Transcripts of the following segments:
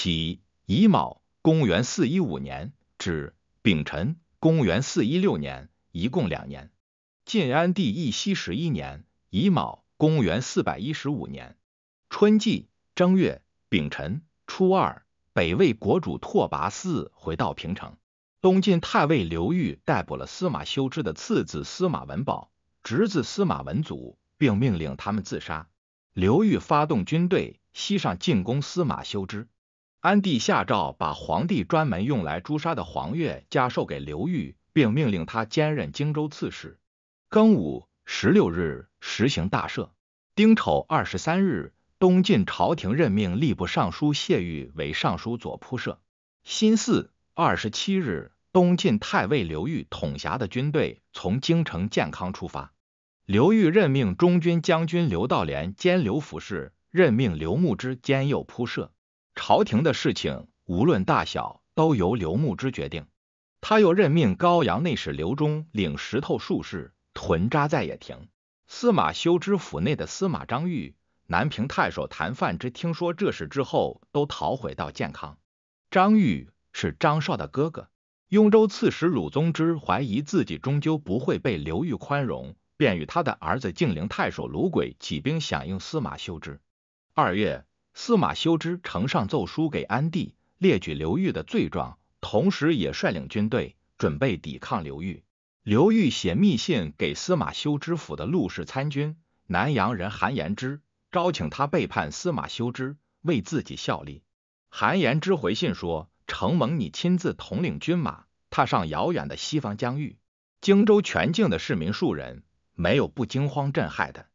起乙卯，公元四一五年至丙辰，公元四一六年，一共两年。晋安帝义熙十一年，乙卯，公元四百一十五年，春季正月丙辰初二，北魏国主拓跋嗣回到平城，东晋太尉刘裕逮捕了司马修之的次子司马文宝、侄子司马文祖，并命令他们自杀。刘裕发动军队西上进攻司马修之。安帝下诏，把皇帝专门用来诛杀的黄钺加授给刘裕，并命令他兼任荆州刺史。庚午，十六日，实行大赦。丁丑，二十三日，东晋朝廷任命吏部尚书谢裕为尚书左仆射。辛巳，二十七日，东晋太尉刘裕统辖的军队从京城建康出发。刘裕任命中军将军刘道廉兼刘府事，任命刘牧之兼右仆射。朝廷的事情无论大小都由刘牧之决定。他又任命高阳内史刘忠领石头术士屯扎在野亭。司马修之府内的司马张玉、南平太守谭范之听说这事之后，都逃回到建康。张玉是张绍的哥哥。雍州刺史鲁宗之怀疑自己终究不会被刘裕宽容，便与他的儿子敬陵太守鲁轨起兵响应司马修之。二月。司马修之呈上奏书给安帝，列举刘裕的罪状，同时也率领军队准备抵抗刘裕。刘裕写密信给司马修之府的陆氏参军、南阳人韩延之，招请他背叛司马修之，为自己效力。韩延之回信说：“承蒙你亲自统领军马，踏上遥远的西方疆域，荆州全境的市民庶人，没有不惊慌震撼的。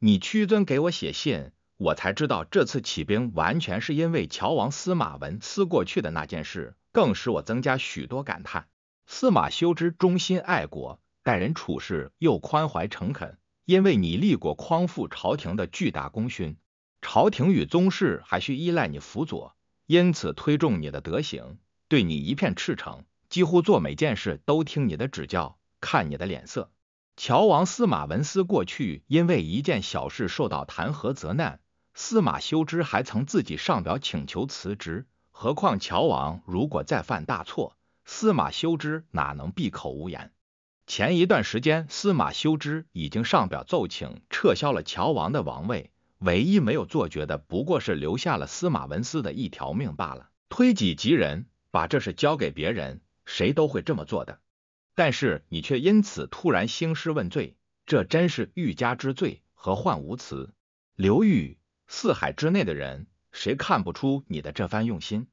你屈尊给我写信。”我才知道，这次起兵完全是因为乔王司马文思过去的那件事，更使我增加许多感叹。司马修之忠心爱国，待人处事又宽怀诚恳。因为你立过匡复朝廷的巨大功勋，朝廷与宗室还需依赖你辅佐，因此推重你的德行，对你一片赤诚，几乎做每件事都听你的指教，看你的脸色。乔王司马文思过去因为一件小事受到弹劾责难。司马修之还曾自己上表请求辞职，何况乔王如果再犯大错，司马修之哪能闭口无言？前一段时间，司马修之已经上表奏请撤销了乔王的王位，唯一没有做绝的不过是留下了司马文思的一条命罢了。推己及人，把这事交给别人，谁都会这么做的。但是你却因此突然兴师问罪，这真是欲加之罪，何患无辞？刘裕。四海之内的人，谁看不出你的这番用心？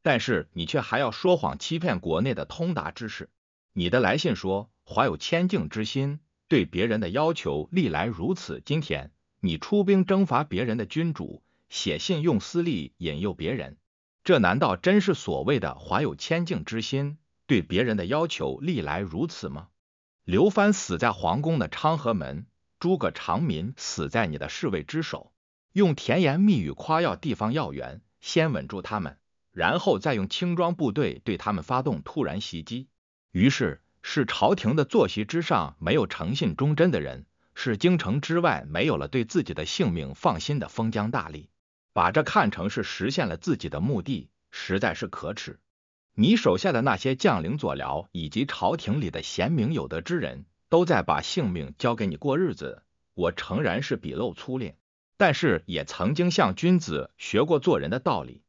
但是你却还要说谎欺骗国内的通达之士。你的来信说怀有谦敬之心，对别人的要求历来如此。今天你出兵征伐别人的君主，写信用私利引诱别人，这难道真是所谓的怀有谦敬之心，对别人的要求历来如此吗？刘藩死在皇宫的昌河门，诸葛长民死在你的侍卫之手。用甜言蜜语夸耀地方要员，先稳住他们，然后再用轻装部队对他们发动突然袭击。于是，是朝廷的坐席之上没有诚信忠贞的人，是京城之外没有了对自己的性命放心的封疆大吏，把这看成是实现了自己的目的，实在是可耻。你手下的那些将领佐僚以及朝廷里的贤明有德之人都在把性命交给你过日子，我诚然是笔漏粗劣。但是也曾经向君子学过做人的道理，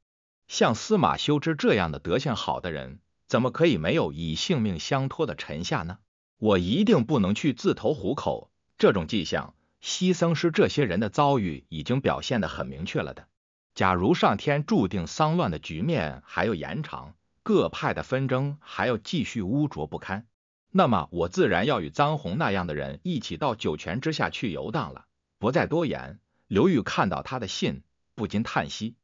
像司马修之这样的德性好的人，怎么可以没有以性命相托的臣下呢？我一定不能去自投虎口。这种迹象，西僧师这些人的遭遇已经表现的很明确了的。假如上天注定丧乱的局面还要延长，各派的纷争还要继续污浊不堪，那么我自然要与张洪那样的人一起到九泉之下去游荡了，不再多言。刘裕看到他的信，不禁叹息。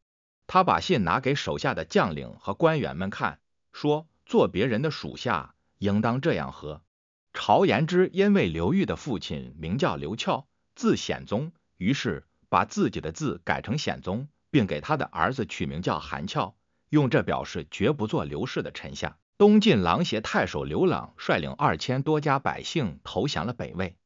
他把信拿给手下的将领和官员们看，说：“做别人的属下，应当这样和。”朝延之因为刘裕的父亲名叫刘翘，字显宗，于是把自己的字改成显宗，并给他的儿子取名叫韩翘，用这表示绝不做刘氏的臣下。东晋琅邪太守刘朗率领二千多家百姓投降了北魏。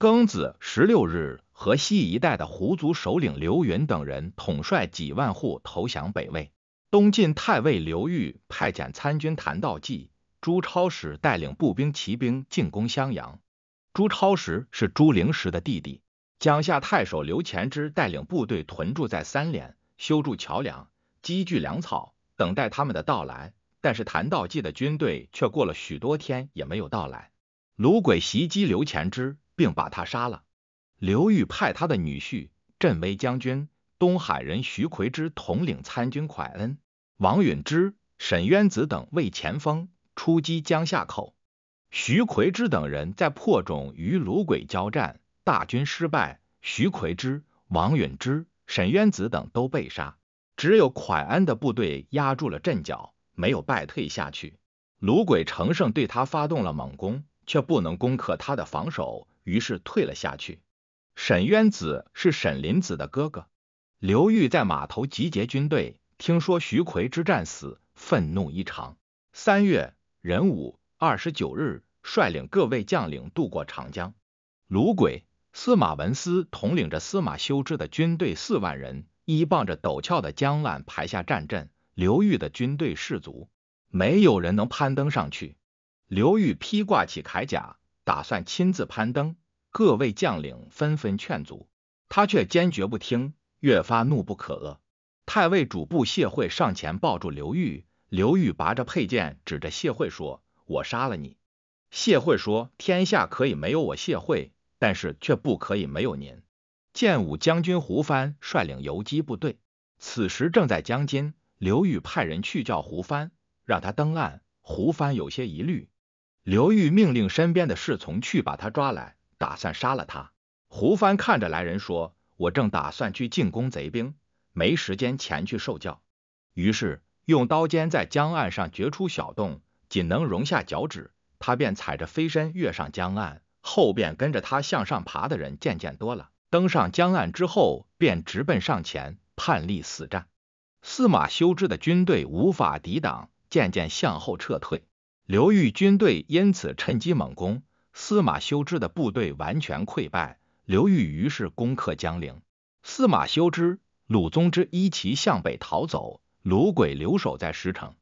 庚子十六日。河西一带的胡族首领刘云等人统帅几万户投降北魏。东晋太尉刘裕派遣参军谭道济、朱超时带领步兵、骑兵进攻襄阳。朱超时是朱灵时的弟弟。江夏太守刘乾之带领部队屯驻在三连，修筑桥梁，积聚粮草，等待他们的到来。但是谭道济的军队却过了许多天也没有到来。卢轨袭击刘乾之，并把他杀了。刘裕派他的女婿镇威将军、东海人徐奎之统领参军蒯恩、王允之、沈渊子等为前锋，出击江夏口。徐奎之等人在破冢与卢轨交战，大军失败，徐奎之、王允之、沈渊子等都被杀，只有蒯恩的部队压住了阵脚，没有败退下去。卢轨乘胜对他发动了猛攻，却不能攻克他的防守，于是退了下去。沈渊子是沈林子的哥哥。刘裕在码头集结军队，听说徐奎之战死，愤怒异常。三月壬午二十九日，率领各位将领渡过长江。卢轨、司马文思统领着司马修之的军队四万人，依傍着陡峭的江岸排下战阵。刘裕的军队士卒，没有人能攀登上去。刘裕披挂起铠甲，打算亲自攀登。各位将领纷纷劝阻，他却坚决不听，越发怒不可遏。太尉主簿谢惠上前抱住刘裕，刘裕拔着佩剑指着谢惠说：“我杀了你。”谢惠说：“天下可以没有我谢惠，但是却不可以没有您。”建武将军胡藩率领游击部队，此时正在江津。刘裕派人去叫胡藩，让他登岸。胡藩有些疑虑，刘裕命令身边的侍从去把他抓来。打算杀了他。胡帆看着来人说：“我正打算去进攻贼兵，没时间前去受教。”于是用刀尖在江岸上掘出小洞，仅能容下脚趾。他便踩着飞身跃上江岸，后边跟着他向上爬的人渐渐多了。登上江岸之后，便直奔上前，叛逆死战。司马修之的军队无法抵挡，渐渐向后撤退。刘裕军队因此趁机猛攻。司马修之的部队完全溃败，刘裕于是攻克江陵。司马修之、鲁宗之一齐向北逃走，鲁轨留守在石城。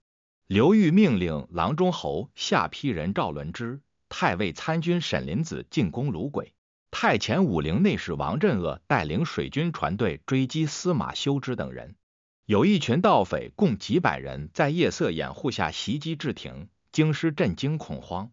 刘裕命令郎中侯下邳人赵伦之、太尉参军沈林子进攻鲁轨，太前武陵内史王镇恶带领水军船队追击司马修之等人。有一群盗匪，共几百人，在夜色掩护下袭击至亭，京师震惊恐慌。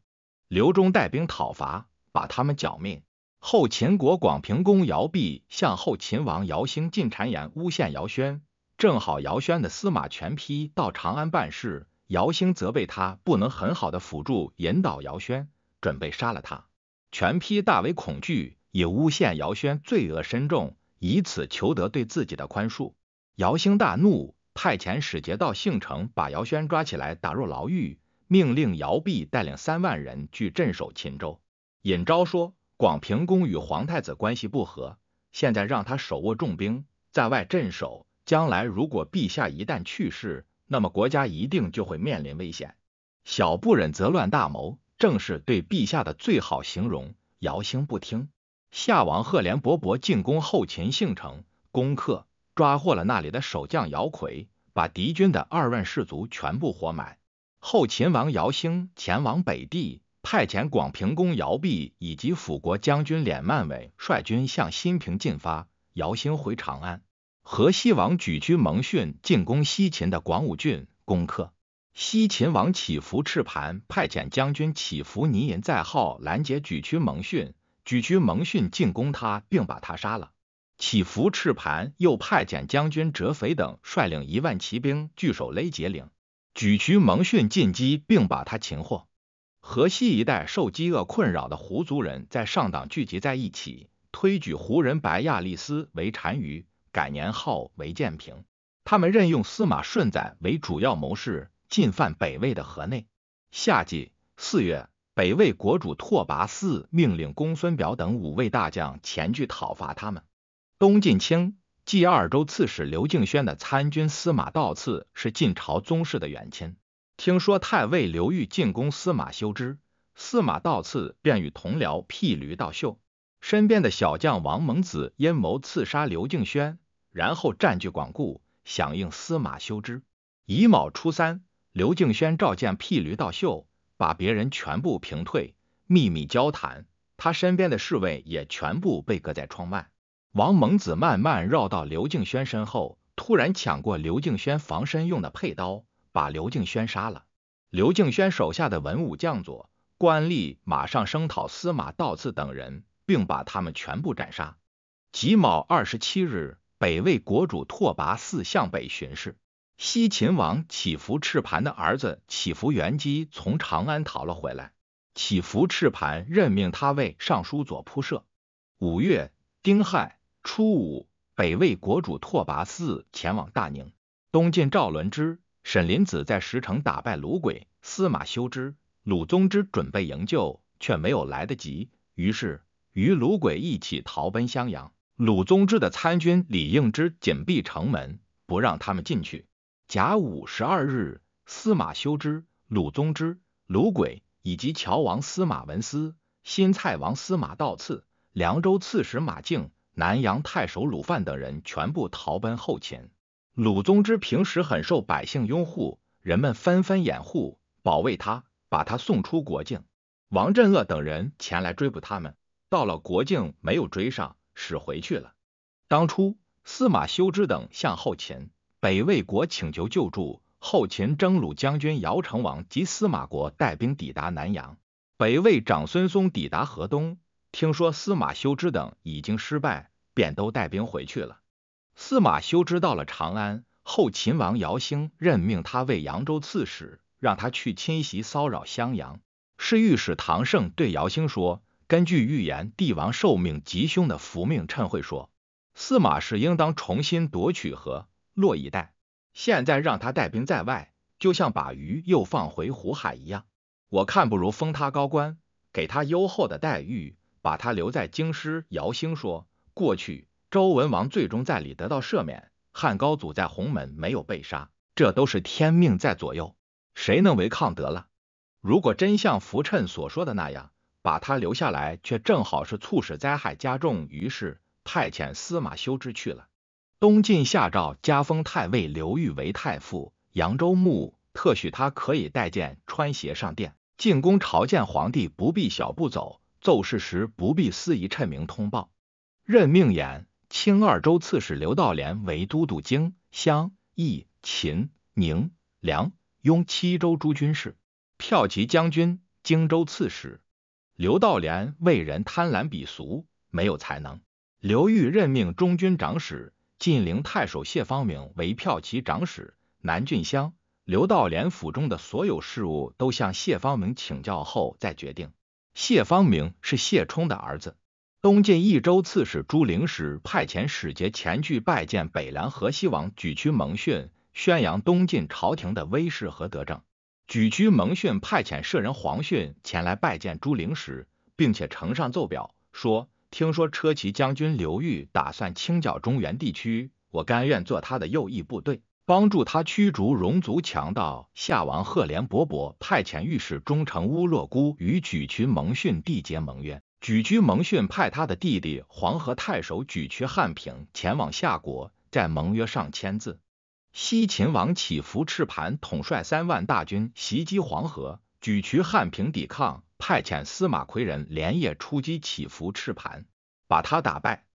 刘忠带兵讨伐，把他们剿灭。后秦国广平公姚弼向后秦王姚兴进谗言，诬陷姚宣。正好姚宣的司马全丕到长安办事，姚兴责备他不能很好的辅助引导姚宣，准备杀了他。全丕大为恐惧，也诬陷姚宣罪恶深重，以此求得对自己的宽恕。姚兴大怒，派遣使节到兴城，把姚宣抓起来打入牢狱。命令姚弼带领三万人去镇守秦州。尹昭说：“广平公与皇太子关系不和，现在让他手握重兵在外镇守，将来如果陛下一旦去世，那么国家一定就会面临危险。小不忍则乱大谋，正是对陛下的最好形容。”姚兴不听。夏王赫连勃勃进攻后秦姓城，攻克，抓获了那里的守将姚奎，把敌军的二万士卒全部活埋。后秦王姚兴前往北地，派遣广平公姚弼以及辅国将军敛曼伟率军向新平进发。姚兴回长安。河西王举军蒙逊进攻西秦的广武郡，攻克。西秦王乞伏赤磐派遣将军乞伏泥银在号拦截举军蒙逊，举军蒙逊进攻他，并把他杀了。乞伏赤磐又派遣将军折肥等率领一万骑兵据守勒节岭。举渠蒙逊进击，并把他擒获。河西一带受饥饿困扰的胡族人，在上党聚集在一起，推举胡人白亚利斯为单于，改年号为建平。他们任用司马顺载为主要谋士，进犯北魏的河内。夏季四月，北魏国主拓跋嗣命令公孙表等五位大将前去讨伐他们。东晋清。冀二州刺史刘敬轩的参军司马道赐是晋朝宗室的远亲。听说太尉刘裕进攻司马修之，司马道赐便与同僚辟驴道秀身边的小将王猛子阴谋刺杀刘敬轩，然后占据广固，响应司马修之。乙卯初三，刘敬轩召见辟驴道秀，把别人全部屏退，秘密交谈。他身边的侍卫也全部被隔在窗外。王猛子慢慢绕到刘敬轩身后，突然抢过刘敬轩防身用的佩刀，把刘敬轩杀了。刘敬轩手下的文武将佐、官吏马上声讨司马道次等人，并把他们全部斩杀。己卯二十七日，北魏国主拓跋嗣向北巡视。西秦王乞伏赤磐的儿子乞伏元基从长安逃了回来，乞伏赤磐任命他为尚书左仆射。五月丁亥。初五，北魏国主拓跋嗣前往大宁。东晋赵伦之、沈林子在石城打败鲁轨、司马修之、鲁宗之，准备营救，却没有来得及，于是与鲁轨一起逃奔襄阳。鲁宗之的参军李应之紧闭城门，不让他们进去。甲午十二日，司马修之、鲁宗之、鲁轨以及乔王司马文思、新蔡王司马道赐、凉州刺史马敬、南阳太守鲁范等人全部逃奔后秦。鲁宗之平时很受百姓拥护，人们纷纷掩护保卫他，把他送出国境。王镇恶等人前来追捕他们，到了国境没有追上，使回去了。当初，司马修之等向后秦北魏国请求救助，后秦征虏将军姚成王及司马国带兵抵达南阳，北魏长孙嵩抵达河东。听说司马修之等已经失败，便都带兵回去了。司马修之到了长安后，秦王姚兴任命他为扬州刺史，让他去侵袭骚扰襄阳。侍御史唐盛对姚兴说：“根据预言，帝王寿命吉凶的福命谶会说，司马氏应当重新夺取河洛一带。现在让他带兵在外，就像把鱼又放回湖海一样。我看不如封他高官，给他优厚的待遇。”把他留在京师，姚兴说：“过去周文王最终在里得到赦免，汉高祖在鸿门没有被杀，这都是天命在左右，谁能违抗得了？如果真像福趁所说的那样，把他留下来，却正好是促使灾害加重。”于是派遣司马修之去了。东晋下诏加封太尉刘裕为太傅，扬州牧，特许他可以带剑穿鞋上殿，进宫朝见皇帝，不必小步走。奏事时不必私意，趁名通报。任命演青二州刺史刘道廉为都督京、襄、义、秦、宁、梁、雍七州诸军事、骠骑将军、荆州刺史。刘道廉为人贪婪鄙俗，没有才能。刘裕任命中军长史、晋陵太守谢方明为骠骑长史、南郡相。刘道廉府中的所有事务都向谢方明请教后再决定。谢方明是谢冲的儿子。东晋益州刺史朱灵时派遣使节前去拜见北凉河西王沮渠蒙逊，宣扬东晋朝廷的威势和德政。沮渠蒙逊派遣舍人黄逊前来拜见朱灵时，并且呈上奏表，说：“听说车骑将军刘裕打算清剿中原地区，我甘愿做他的右翼部队。”帮助他驱逐戎族强盗。夏王赫连勃勃派遣御史忠诚乌洛孤与沮渠蒙逊缔结盟约。沮渠蒙逊派他的弟弟黄河太守沮渠汉平前往夏国，在盟约上签字。西秦王起伏赤盘统帅三万大军袭击黄河。沮渠汉平抵抗，派遣司马奎人连夜出击起伏赤盘，把他打败。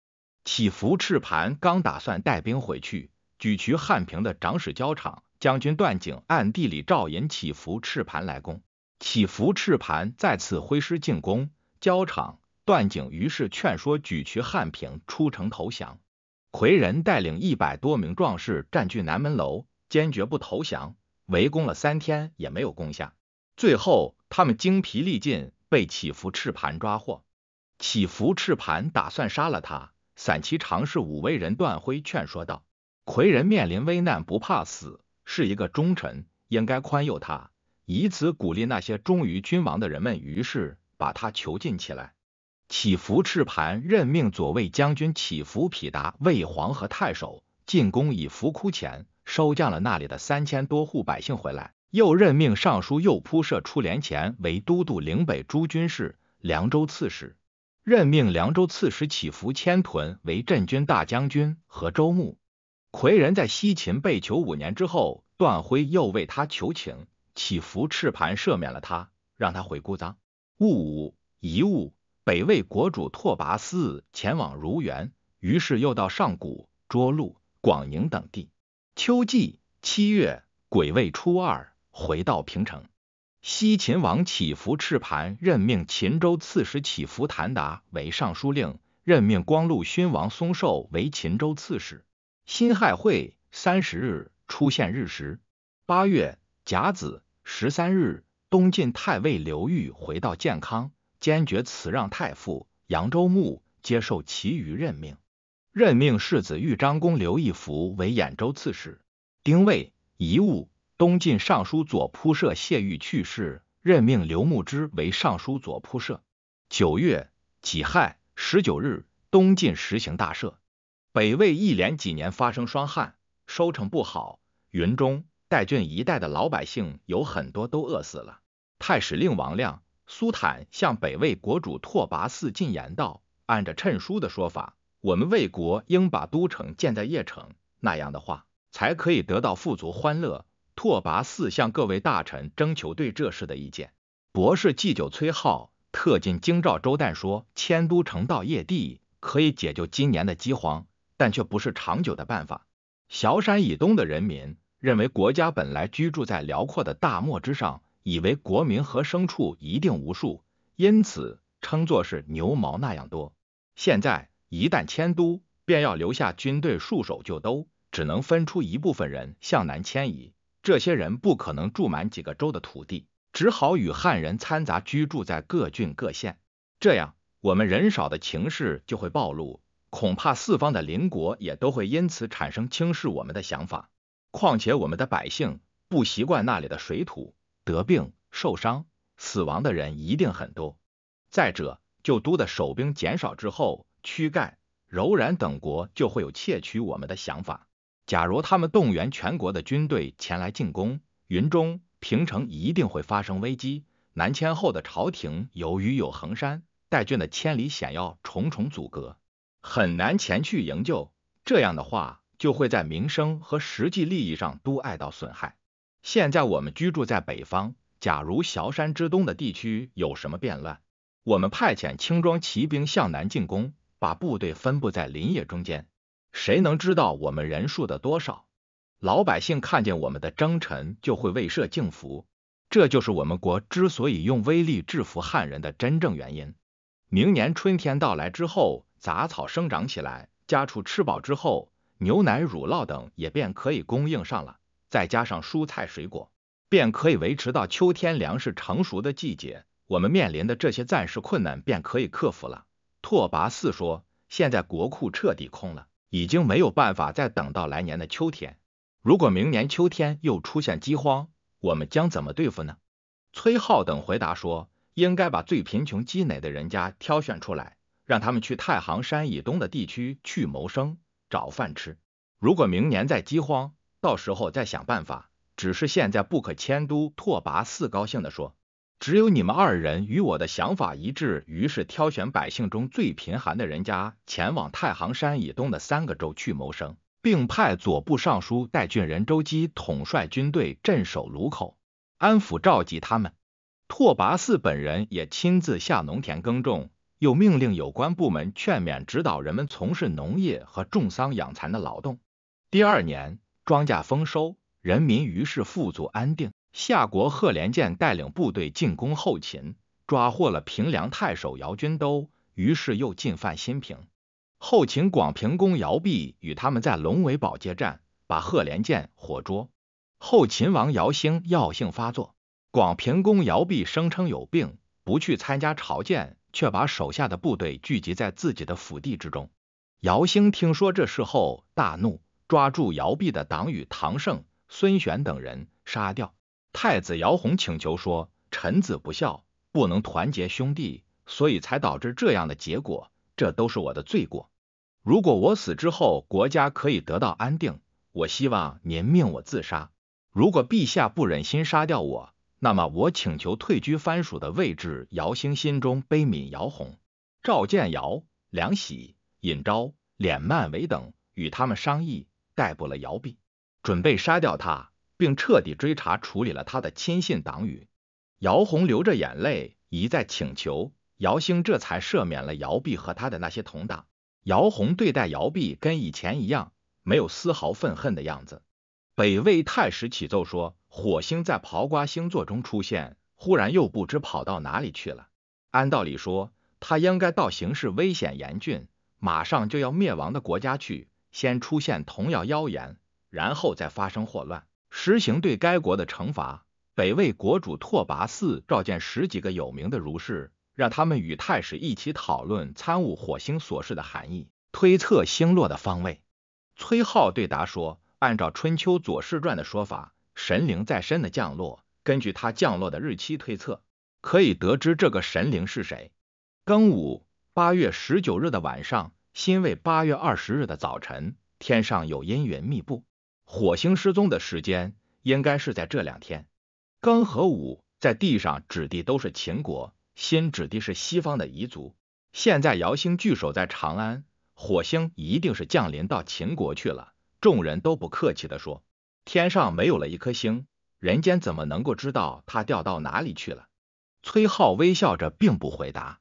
起伏赤盘刚打算带兵回去。举渠汉平的长史焦敞、将军段景暗地里召引祈福赤盘来攻，祈福赤盘再次挥师进攻。焦敞、段景于是劝说举渠汉平出城投降。魁人带领一百多名壮士占据南门楼，坚决不投降，围攻了三天也没有攻下。最后他们精疲力尽，被祈福赤盘抓获。祈福赤盘打算杀了他，散骑常侍武威人段辉劝说道。魁人面临危难不怕死，是一个忠臣，应该宽宥他，以此鼓励那些忠于君王的人们。于是把他囚禁起来。起伏赤磐任命左卫将军起伏匹达为黄河太守，进宫以伏窟前，收降了那里的三千多户百姓回来。又任命尚书右仆射出连前为都督岭北诸军事、凉州刺史，任命凉州刺史起伏千屯为镇军大将军、和州牧。魁人在西秦被囚五年之后，段晖又为他求情，祈福赤盘赦免了他，让他回姑臧。戊午，遗物北魏国主拓跋嗣前往如园，于是又到上谷、涿鹿、广宁等地。秋季七月癸未初二，回到平城。西秦王祈福赤盘任命秦州刺史祈福谭达为尚书令，任命光禄勋王松寿为秦州刺史。辛亥会三十日出现日食。八月甲子十三日，东晋太尉刘裕回到建康，坚决辞让太傅、扬州牧，接受其余任命。任命世子豫章公刘义符为兖州刺史。丁未，遗物。东晋尚书左仆射谢玉去世，任命刘牧之为尚书左仆射。九月己亥十九日，东晋实行大赦。北魏一连几年发生霜旱，收成不好，云中、代郡一带的老百姓有很多都饿死了。太史令王亮、苏坦向北魏国主拓跋嗣进言道：“按照谶书的说法，我们魏国应把都城建在邺城，那样的话才可以得到富足欢乐。”拓跋嗣向各位大臣征求对这事的意见。博士祭酒崔浩特进京兆周旦说：“迁都城到邺地，可以解救今年的饥荒。”但却不是长久的办法。崤山以东的人民认为，国家本来居住在辽阔的大漠之上，以为国民和牲畜一定无数，因此称作是牛毛那样多。现在一旦迁都，便要留下军队束手就都，只能分出一部分人向南迁移。这些人不可能住满几个州的土地，只好与汉人掺杂居住在各郡各县。这样，我们人少的情势就会暴露。恐怕四方的邻国也都会因此产生轻视我们的想法。况且我们的百姓不习惯那里的水土，得病、受伤、死亡的人一定很多。再者，旧都的守兵减少之后，屈盖、柔然等国就会有窃取我们的想法。假如他们动员全国的军队前来进攻，云中、平城一定会发生危机。南迁后的朝廷由于有衡山、代郡的千里险要重重阻隔。很难前去营救，这样的话就会在名声和实际利益上都爱到损害。现在我们居住在北方，假如崤山之东的地区有什么变乱，我们派遣轻装骑兵向南进攻，把部队分布在林野中间，谁能知道我们人数的多少？老百姓看见我们的征尘，就会为慑敬服。这就是我们国之所以用威力制服汉人的真正原因。明年春天到来之后。杂草生长起来，家畜吃饱之后，牛奶、乳酪等也便可以供应上了，再加上蔬菜、水果，便可以维持到秋天粮食成熟的季节。我们面临的这些暂时困难便可以克服了。拓跋嗣说，现在国库彻底空了，已经没有办法再等到来年的秋天。如果明年秋天又出现饥荒，我们将怎么对付呢？崔浩等回答说，应该把最贫穷、积累的人家挑选出来。让他们去太行山以东的地区去谋生、找饭吃。如果明年再饥荒，到时候再想办法。只是现在不可迁都。拓跋嗣高兴地说：“只有你们二人与我的想法一致。”于是挑选百姓中最贫寒的人家前往太行山以东的三个州去谋生，并派左部尚书代郡人周姬统帅军队镇守鲁口，安抚召集他们。拓跋嗣本人也亲自下农田耕种。又命令有关部门劝勉指导人们从事农业和种桑养蚕的劳动。第二年，庄稼丰收，人民于是富足安定。夏国贺连健带领部队进攻后秦，抓获了平凉太守姚军都，于是又进犯新平。后秦广平公姚弼与他们在龙尾堡接战，把贺连健活捉。后秦王姚兴药性发作，广平公姚弼声称有病，不去参加朝见。却把手下的部队聚集在自己的府地之中。姚兴听说这事后大怒，抓住姚弼的党羽唐盛、孙玄等人杀掉。太子姚泓请求说：“臣子不孝，不能团结兄弟，所以才导致这样的结果，这都是我的罪过。如果我死之后国家可以得到安定，我希望您命我自杀。如果陛下不忍心杀掉我。”那么，我请求退居藩属的位置。姚兴心中悲悯姚宏、赵建、姚梁喜、尹昭、廉曼为等，与他们商议，逮捕了姚弼，准备杀掉他，并彻底追查处理了他的亲信党羽。姚宏流着眼泪，一再请求，姚兴这才赦免了姚弼和他的那些同党。姚宏对待姚弼跟以前一样，没有丝毫愤恨的样子。北魏太史启奏说。火星在刨瓜星座中出现，忽然又不知跑到哪里去了。按道理说，它应该到形势危险严峻、马上就要灭亡的国家去，先出现童谣妖言，然后再发生祸乱，实行对该国的惩罚。北魏国主拓跋嗣召见十几个有名的儒士，让他们与太史一起讨论参悟火星所示的含义，推测星落的方位。崔浩对答说：“按照《春秋左氏传》的说法。”神灵在身的降落，根据他降落的日期推测，可以得知这个神灵是谁。庚午八月十九日的晚上，辛未八月二十日的早晨，天上有阴云密布，火星失踪的时间应该是在这两天。庚和午在地上指的都是秦国，辛指的是西方的彝族。现在姚星聚首在长安，火星一定是降临到秦国去了。众人都不客气地说。天上没有了一颗星，人间怎么能够知道它掉到哪里去了？崔浩微笑着，并不回答。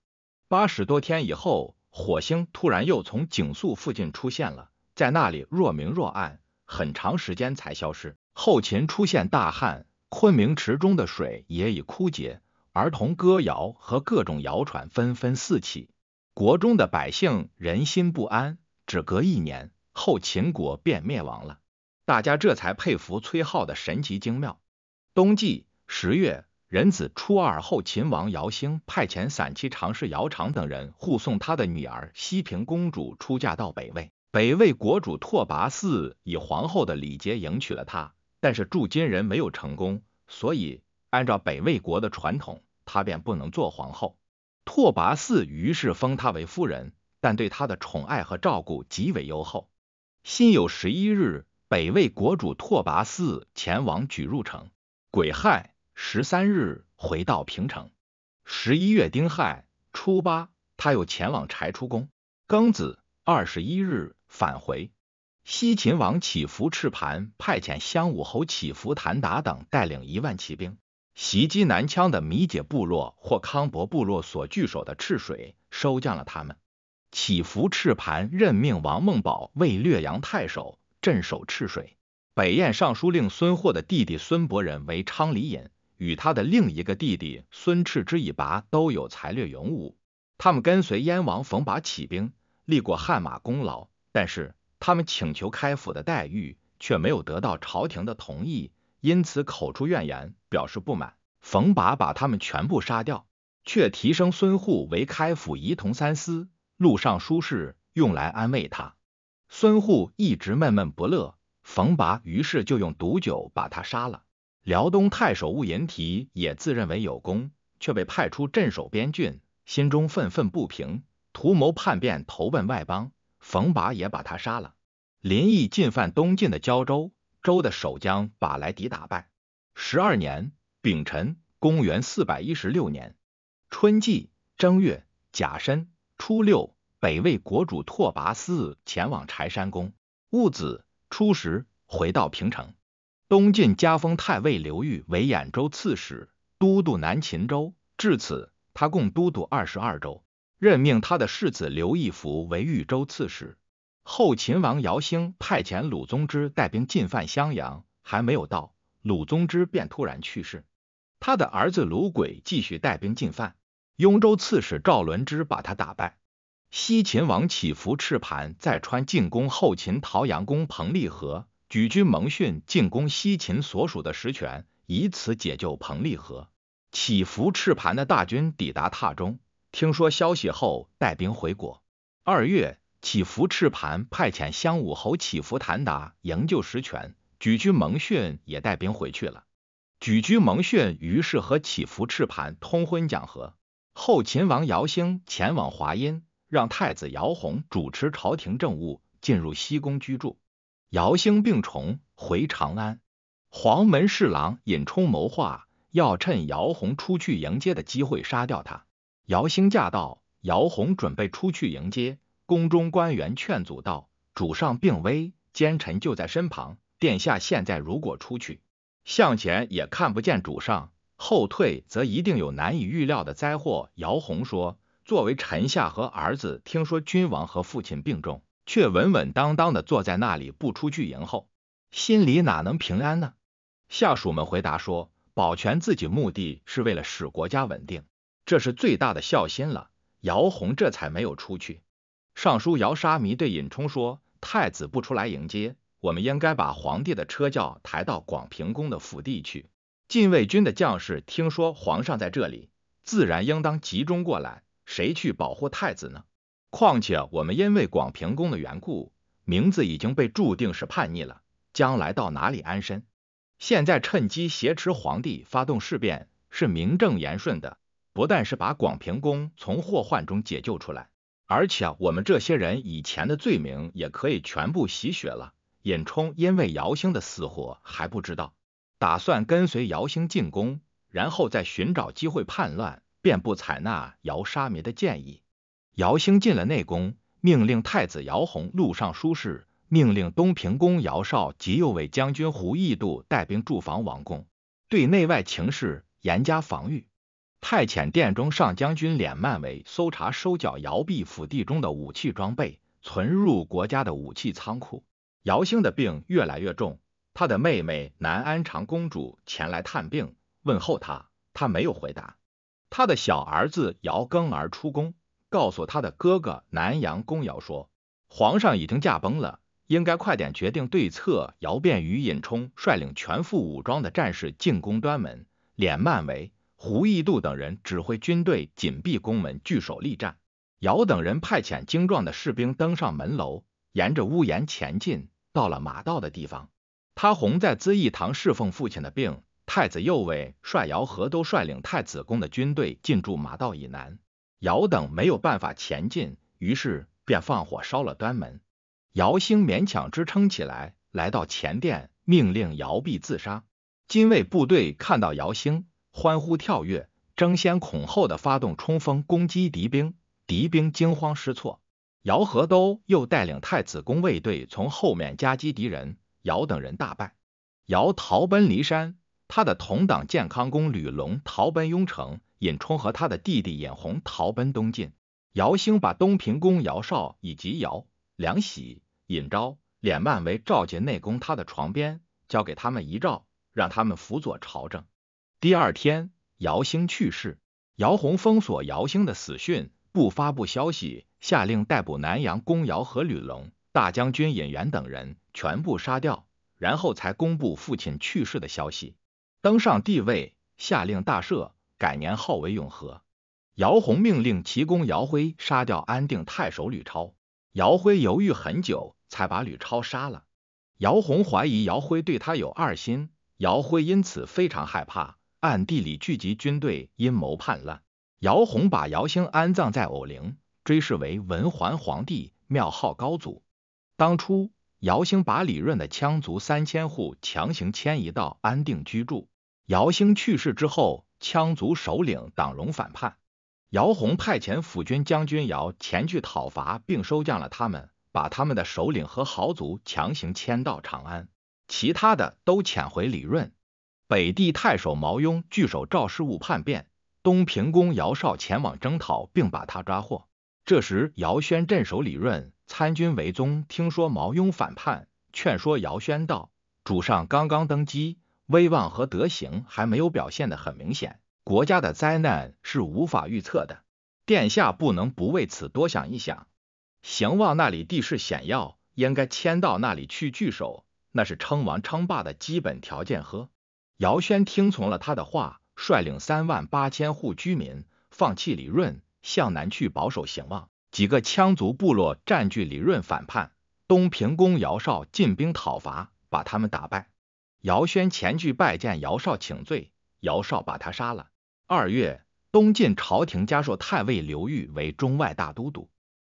八十多天以后，火星突然又从井宿附近出现了，在那里若明若暗，很长时间才消失。后秦出现大旱，昆明池中的水也已枯竭，儿童歌谣和各种谣传纷纷四起，国中的百姓人心不安。只隔一年后，秦国便灭亡了。大家这才佩服崔浩的神奇精妙。冬季十月，仁子初二后，秦王姚兴派遣散骑常侍姚长等人护送他的女儿西平公主出嫁到北魏。北魏国主拓跋嗣以皇后的礼节迎娶了她，但是驻金人没有成功，所以按照北魏国的传统，她便不能做皇后。拓跋嗣于是封她为夫人，但对她的宠爱和照顾极为优厚。辛酉十一日。北魏国主拓跋嗣前往沮入城，癸亥十三日回到平城。十一月丁亥初八，他又前往柴出宫，庚子二十一日返回。西秦王乞伏赤磐派遣襄武侯乞伏谭达等带领一万骑兵，袭击南羌的米解部落或康伯部落所据守的赤水，收降了他们。乞伏赤磐任命王孟宝为略阳太守。镇守赤水，北燕尚书令孙货的弟弟孙伯仁为昌黎尹，与他的另一个弟弟孙炽之、以拔都有才略勇武。他们跟随燕王冯拔起兵，立过汗马功劳，但是他们请求开府的待遇却没有得到朝廷的同意，因此口出怨言，表示不满。冯拔把他们全部杀掉，却提升孙护为开府仪同三司、录尚书事，用来安慰他。孙护一直闷闷不乐，冯拔于是就用毒酒把他杀了。辽东太守兀延提也自认为有功，却被派出镇守边郡，心中愤愤不平，图谋叛变投奔外邦，冯拔也把他杀了。林毅进犯东晋的胶州，州的守将把来敌打败。十二年丙辰，公元四百一十六年春季正月甲申初六。北魏国主拓跋嗣前往柴山宫，戊子初十回到平城。东晋加封太尉刘裕为兖州刺史、都督南秦州。至此，他共都督二十二州，任命他的世子刘义福为豫州刺史。后秦王姚兴派遣鲁宗之带兵进犯襄阳，还没有到，鲁宗之便突然去世。他的儿子鲁轨继续带兵进犯，雍州刺史赵伦之把他打败。西秦王起伏赤磐再川进攻后秦陶阳公彭立和，沮军蒙逊进攻西秦所属的石泉，以此解救彭立和。起伏赤磐的大军抵达榻中，听说消息后带兵回国。二月，起伏赤磐派遣襄武侯起伏谭达营救石泉，沮军蒙逊也带兵回去了。沮军蒙逊于是和起伏赤磐通婚讲和。后秦王姚兴前往华阴。让太子姚弘主持朝廷政务，进入西宫居住。姚兴病重，回长安。黄门侍郎尹冲谋划，要趁姚弘出去迎接的机会杀掉他。姚兴驾到，姚弘准备出去迎接。宫中官员劝阻道：“主上病危，奸臣就在身旁。殿下现在如果出去，向前也看不见主上，后退则一定有难以预料的灾祸。”姚弘说。作为臣下和儿子，听说君王和父亲病重，却稳稳当当的坐在那里不出去迎候，心里哪能平安呢？下属们回答说：“保全自己，目的是为了使国家稳定，这是最大的孝心了。”姚洪这才没有出去。尚书姚沙弥对尹冲说：“太子不出来迎接，我们应该把皇帝的车轿抬到广平宫的府地去。禁卫军的将士听说皇上在这里，自然应当集中过来。”谁去保护太子呢？况且我们因为广平公的缘故，名字已经被注定是叛逆了，将来到哪里安身？现在趁机挟持皇帝发动事变，是名正言顺的。不但是把广平公从祸患中解救出来，而且我们这些人以前的罪名也可以全部洗雪了。尹冲因为姚兴的死活还不知道，打算跟随姚兴进宫，然后再寻找机会叛乱。便不采纳姚沙弥的建议。姚兴进了内宫，命令太子姚弘路上书事，命令东平公姚绍及右卫将军胡义度带兵驻防王宫，对内外情势严加防御。派遣殿中上将军敛曼为搜查收缴姚弼府地中的武器装备，存入国家的武器仓库。姚兴的病越来越重，他的妹妹南安长公主前来探病问候他，他没有回答。他的小儿子姚庚儿出宫，告诉他的哥哥南阳公姚说：“皇上已经驾崩了，应该快点决定对策。”姚便与尹冲率领全副武装的战士进攻端门，脸曼为、胡义度等人指挥军队紧闭宫门，据守力战。姚等人派遣精壮的士兵登上门楼，沿着屋檐前进，到了马道的地方。他红在资义堂侍奉父亲的病。太子右卫率姚和都率领太子宫的军队进驻马道以南，姚等没有办法前进，于是便放火烧了端门。姚兴勉强支撑起来，来到前殿，命令姚弼自杀。金卫部队看到姚兴，欢呼跳跃，争先恐后的发动冲锋攻击敌兵，敌兵惊慌失措。姚和都又带领太子宫卫队从后面夹击敌人，姚等人大败，姚逃奔骊山。他的同党健康公吕龙逃奔雍城，尹冲和他的弟弟尹弘逃奔东晋。姚兴把东平公姚绍以及姚梁喜、尹昭、敛曼为召杰内宫，他的床边交给他们遗诏，让他们辅佐朝政。第二天，姚兴去世，姚洪封锁姚兴的死讯，不发布消息，下令逮捕南阳公姚和吕龙、大将军尹元等人，全部杀掉，然后才公布父亲去世的消息。登上帝位，下令大赦，改年号为永和。姚泓命令齐公姚辉杀掉安定太守吕超，姚辉犹豫很久，才把吕超杀了。姚泓怀疑姚辉对他有二心，姚辉因此非常害怕，暗地里聚集军队，阴谋叛乱。姚泓把姚兴安葬在偶陵，追谥为文桓皇帝，庙号高祖。当初。姚兴把李润的羌族三千户强行迁移到安定居住。姚兴去世之后，羌族首领党荣反叛，姚洪派遣府军将军姚前去讨伐，并收降了他们，把他们的首领和豪族强行迁到长安，其他的都遣回李润。北地太守毛雍据守赵氏务叛变，东平公姚绍前往征讨，并把他抓获。这时，姚宣镇守李润。参军韦宗听说毛雍反叛，劝说姚轩道：“主上刚刚登基，威望和德行还没有表现的很明显，国家的灾难是无法预测的。殿下不能不为此多想一想。邢望那里地势险要，应该迁到那里去据守，那是称王称霸的基本条件。”呵。”姚轩听从了他的话，率领三万八千户居民，放弃李润，向南去保守邢望。几个羌族部落占据李润反叛，东平公姚绍进兵讨伐，把他们打败。姚宣前去拜见姚绍请罪，姚绍把他杀了。二月，东晋朝廷加授太尉刘裕为中外大都督，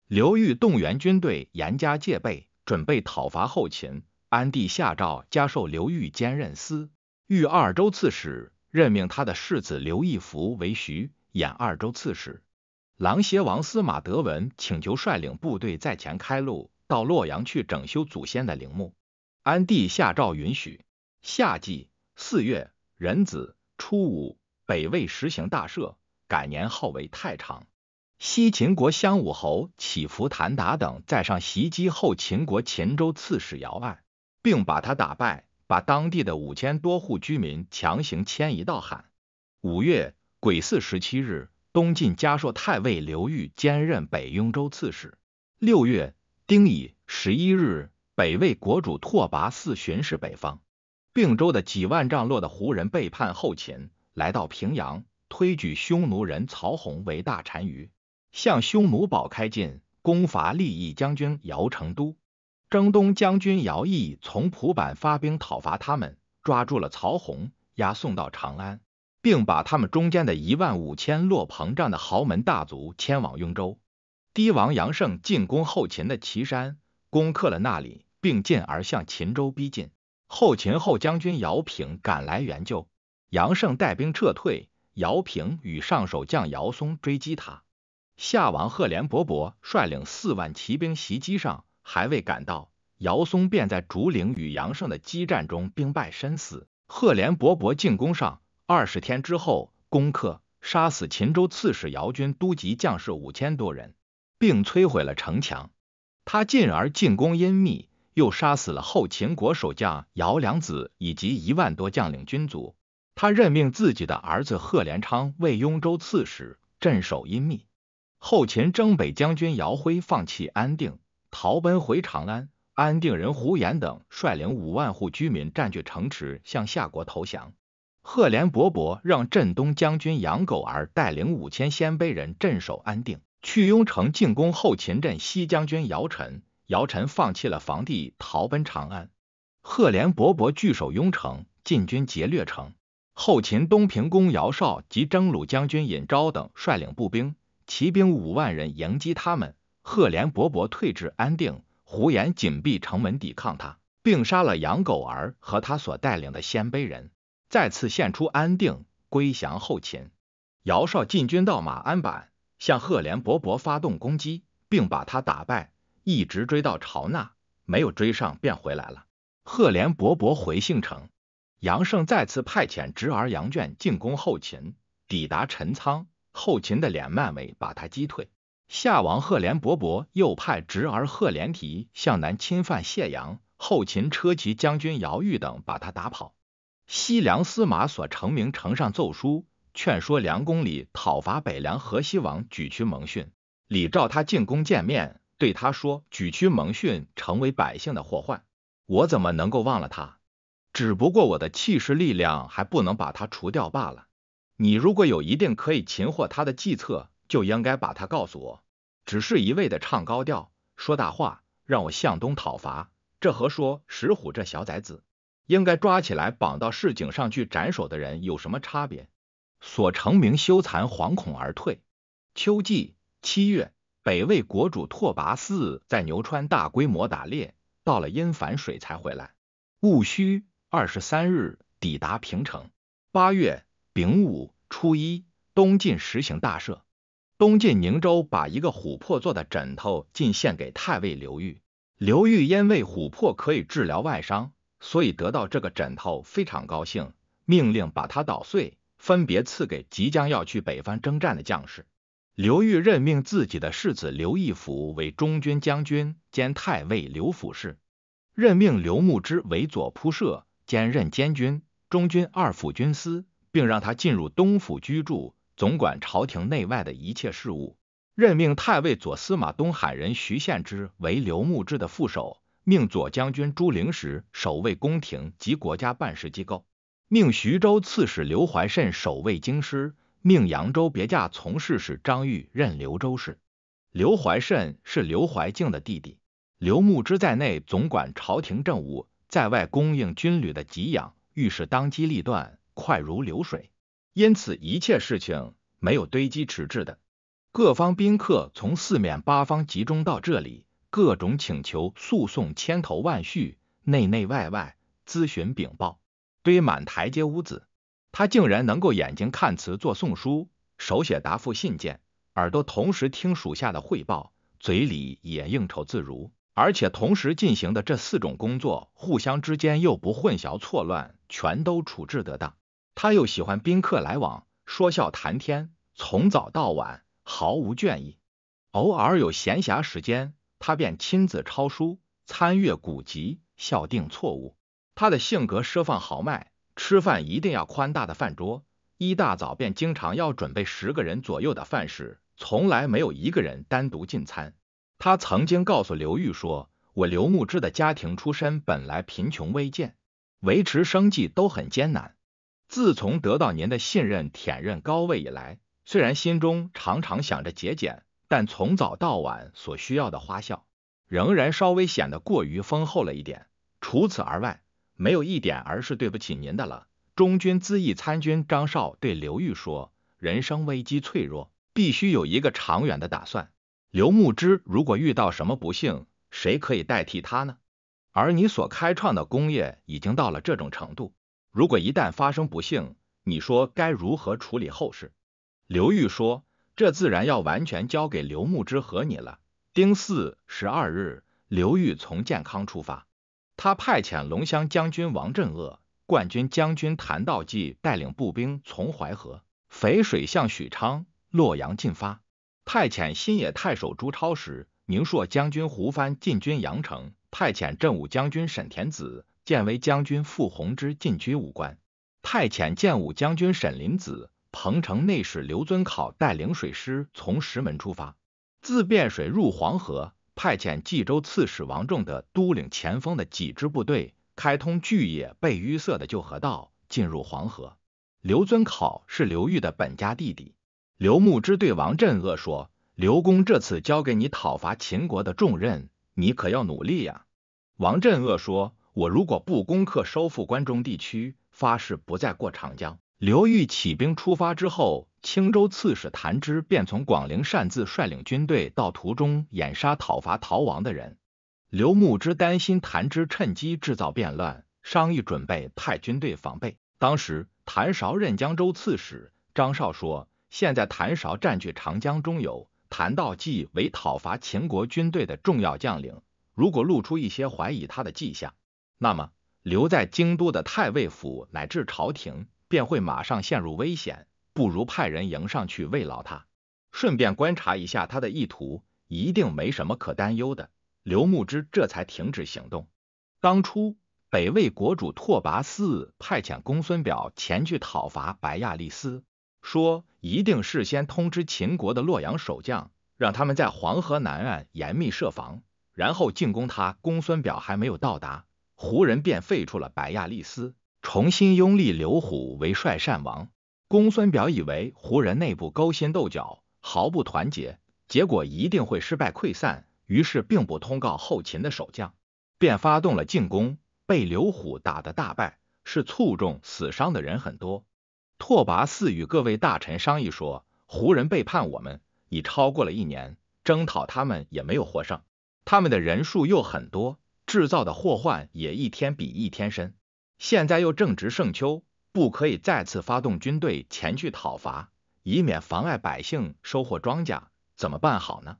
刘裕动员军队，严加戒备，准备讨伐后秦。安帝下诏加授刘裕兼任司豫二州刺史，任命他的世子刘义符为徐兖二州刺史。狼邪王司马德文请求率领部队在前开路，到洛阳去整修祖先的陵墓。安帝下诏允许。夏季四月壬子初五，北魏实行大赦，改年号为太常。西秦国襄武侯乞伏谭达等在上袭击后秦国秦州刺史姚爱，并把他打败，把当地的五千多户居民强行迁移到汉。五月癸巳十七日。东晋嘉硕太尉刘裕兼任北雍州刺史。六月丁乙十一日，北魏国主拓跋嗣巡视北方，并州的几万帐落的胡人背叛后秦，来到平阳，推举匈奴人曹洪为大单于，向匈奴堡开进，攻伐利益将军姚成都。征东将军姚懿从蒲坂发兵讨伐他们，抓住了曹洪，押送到长安。并把他们中间的一万五千落膨胀的豪门大族迁往雍州。氐王杨胜进攻后秦的岐山，攻克了那里，并进而向秦州逼近。后秦后将军姚平赶来援救，杨胜带兵撤退。姚平与上首将姚松追击他。夏王赫连勃勃率领四万骑兵袭击上，还未赶到，姚松便在竹岭与杨胜的激战中兵败身死。赫连勃勃进攻上。二十天之后，攻克、杀死秦州刺史姚军，督级将士五千多人，并摧毁了城墙。他进而进攻殷密，又杀死了后秦国守将姚良子以及一万多将领军卒。他任命自己的儿子贺连昌为雍州刺史，镇守殷密。后秦征北将军姚辉放弃安定，逃奔回长安。安定人胡延等率领五万户居民占据城池，向夏国投降。赫连勃勃让镇东将军杨狗儿带领五千鲜卑人镇守安定，去雍城进攻后秦镇西将军姚晨，姚晨放弃了防地，逃奔长安。赫连勃勃据守雍城，晋军劫掠城。后秦东平公姚绍及征虏将军尹昭等率领步兵、骑兵五万人迎击他们。赫连勃勃退至安定，胡延紧闭城门抵抗他，并杀了杨狗儿和他所带领的鲜卑人。再次献出安定，归降后秦。姚绍进军到马鞍坂，向赫连勃勃发动攻击，并把他打败，一直追到朝那，没有追上便回来了。赫连勃勃回信城，杨胜再次派遣侄儿杨卷进攻后秦，抵达陈仓，后秦的脸曼伟把他击退。夏王赫连勃勃又派侄儿赫连提向南侵犯谢阳，后秦车骑将军姚玉等把他打跑。西凉司马所成名呈上奏书，劝说梁公李讨伐北凉河西王沮渠蒙逊。李召他进宫见面，对他说：“沮渠蒙逊成为百姓的祸患，我怎么能够忘了他？只不过我的气势力量还不能把他除掉罢了。你如果有一定可以擒获他的计策，就应该把他告诉我。只是一味的唱高调，说大话，让我向东讨伐，这和说石虎这小崽子。”应该抓起来绑到市井上去斩首的人有什么差别？所成名羞惭惶恐而退。秋季七月，北魏国主拓跋嗣在牛川大规模打猎，到了阴反水才回来。戊戌二十三日抵达平城。八月丙午初一，东晋实行大赦。东晋宁州把一个琥珀做的枕头进献给太尉刘裕，刘裕因为琥珀可以治疗外伤。所以得到这个枕头非常高兴，命令把它捣碎，分别赐给即将要去北方征战的将士。刘裕任命自己的世子刘义府为中军将军兼太尉刘府事，任命刘牧之为左仆射兼任监军中军二府军司，并让他进入东府居住，总管朝廷内外的一切事务。任命太尉左司马东海人徐献之为刘牧之的副手。命左将军朱灵时守卫宫廷及国家办事机构，命徐州刺史刘怀慎守卫京师，命扬州别驾从事使张玉任刘州事。刘怀慎是刘怀敬的弟弟。刘牧之在内总管朝廷政务，在外供应军旅的给养，遇事当机立断，快如流水，因此一切事情没有堆积迟滞的。各方宾客从四面八方集中到这里。各种请求、诉讼千头万绪，内内外外咨询禀报堆满台阶屋子。他竟然能够眼睛看词做送书，手写答复信件，耳朵同时听属下的汇报，嘴里也应酬自如。而且同时进行的这四种工作，互相之间又不混淆错乱，全都处置得当。他又喜欢宾客来往，说笑谈天，从早到晚毫无倦意。偶尔有闲暇时间。他便亲自抄书、参阅古籍，校定错误。他的性格奢放豪迈，吃饭一定要宽大的饭桌，一大早便经常要准备十个人左右的饭食，从来没有一个人单独进餐。他曾经告诉刘裕说：“我刘牧之的家庭出身本来贫穷微贱，维持生计都很艰难。自从得到您的信任，舔任高位以来，虽然心中常常想着节俭。”但从早到晚所需要的花销，仍然稍微显得过于丰厚了一点。除此而外，没有一点儿是对不起您的了。中军资义参军张绍对刘裕说：“人生危机脆弱，必须有一个长远的打算。刘牧之如果遇到什么不幸，谁可以代替他呢？而你所开创的工业已经到了这种程度，如果一旦发生不幸，你说该如何处理后事？”刘裕说。这自然要完全交给刘牧之和你了。丁巳十二日，刘裕从建康出发，他派遣龙骧将军王镇恶、冠军将军谭道济带领步兵从淮河、淝水向许昌、洛阳进发；派遣新野太守朱超时、宁朔将军胡藩进军阳城；派遣镇武将军沈田子、建威将军傅弘之进军武关，派遣建武将军沈林子。彭城内史刘遵考带领水师从石门出发，自汴水入黄河，派遣冀州刺史王仲的都领前锋的几支部队，开通巨野、被淤塞的旧河道，进入黄河。刘遵考是刘裕的本家弟弟。刘牧之对王镇恶说：“刘公这次交给你讨伐秦国的重任，你可要努力呀。”王镇恶说：“我如果不攻克收复关中地区，发誓不再过长江。”刘裕起兵出发之后，青州刺史谭之便从广陵擅自率领军队到途中掩杀讨伐逃亡的人。刘牧之担心谭之趁机制造变乱，商议准备派军队防备。当时谭韶任江州刺史，张绍说：“现在谭韶占据长江中游，谭道济为讨伐秦国军队的重要将领，如果露出一些怀疑他的迹象，那么留在京都的太尉府乃至朝廷。”便会马上陷入危险，不如派人迎上去慰劳他，顺便观察一下他的意图，一定没什么可担忧的。刘牧之这才停止行动。当初北魏国主拓跋嗣派遣公孙表前去讨伐白亚利斯，说一定事先通知秦国的洛阳守将，让他们在黄河南岸严密设防，然后进攻他。公孙表还没有到达，胡人便废除了白亚利斯。重新拥立刘虎为帅善王，公孙表以为胡人内部勾心斗角，毫不团结，结果一定会失败溃散，于是并不通告后秦的守将，便发动了进攻，被刘虎打得大败，是卒中，死伤的人很多。拓跋嗣与各位大臣商议说，胡人背叛我们已超过了一年，征讨他们也没有获胜，他们的人数又很多，制造的祸患也一天比一天深。现在又正值盛秋，不可以再次发动军队前去讨伐，以免妨碍百姓收获庄稼。怎么办好呢？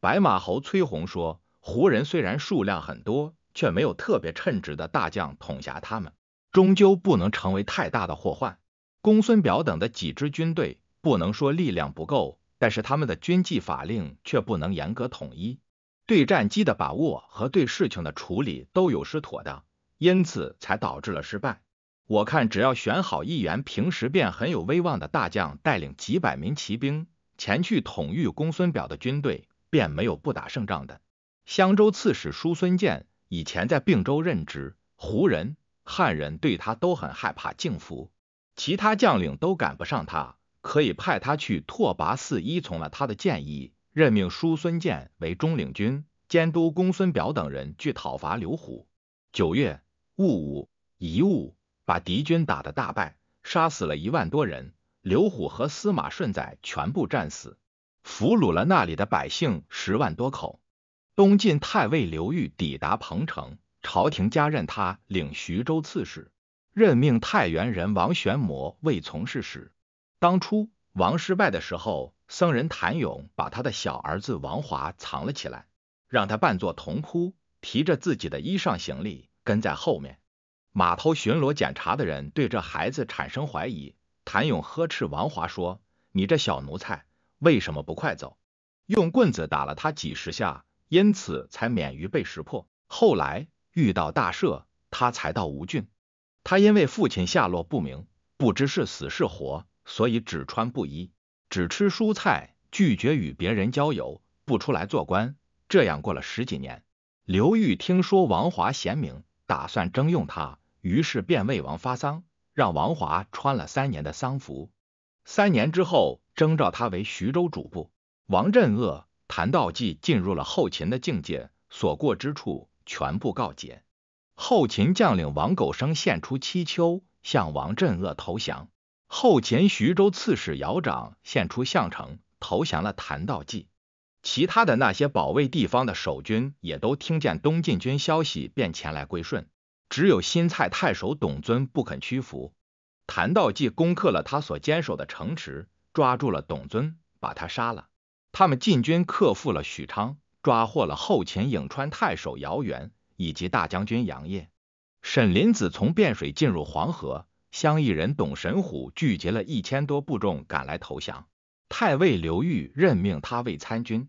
白马侯崔洪说：“胡人虽然数量很多，却没有特别称职的大将统辖他们，终究不能成为太大的祸患。公孙表等的几支军队，不能说力量不够，但是他们的军纪法令却不能严格统一，对战机的把握和对事情的处理都有失妥当。”因此才导致了失败。我看只要选好一员平时便很有威望的大将，带领几百名骑兵前去统御公孙表的军队，便没有不打胜仗的。襄州刺史叔孙建以前在并州任职，胡人、汉人对他都很害怕敬服，其他将领都赶不上他，可以派他去拓跋寺。依从了他的建议，任命叔孙建为中领军，监督公孙表等人去讨伐刘虎。九月。戊午，一兀，把敌军打得大败，杀死了一万多人。刘虎和司马顺载全部战死，俘虏了那里的百姓十万多口。东晋太尉刘裕抵达彭城，朝廷加任他领徐州刺史，任命太原人王玄谟为从事使。当初王失败的时候，僧人谭勇把他的小儿子王华藏了起来，让他扮作童仆，提着自己的衣裳行李。跟在后面，码头巡逻检查的人对这孩子产生怀疑。谭勇呵斥王华说：“你这小奴才，为什么不快走？”用棍子打了他几十下，因此才免于被识破。后来遇到大赦，他才到吴郡。他因为父亲下落不明，不知是死是活，所以只穿布衣，只吃蔬菜，拒绝与别人交友，不出来做官。这样过了十几年，刘裕听说王华贤明。打算征用他，于是便为王发丧，让王华穿了三年的丧服。三年之后，征召他为徐州主簿。王镇恶、谭道济进入了后秦的境界，所过之处全部告捷。后秦将领王苟生献出七丘，向王镇恶投降。后秦徐州刺史姚长献出项城，投降了谭道济。其他的那些保卫地方的守军也都听见东晋军消息，便前来归顺。只有新蔡太守董尊不肯屈服。谭道济攻克了他所坚守的城池，抓住了董尊，把他杀了。他们晋军克复了许昌，抓获了后秦颍川太守姚元以及大将军杨业。沈林子从汴水进入黄河，乡邑人董神虎聚集了一千多部众赶来投降。太尉刘裕任命他为参军。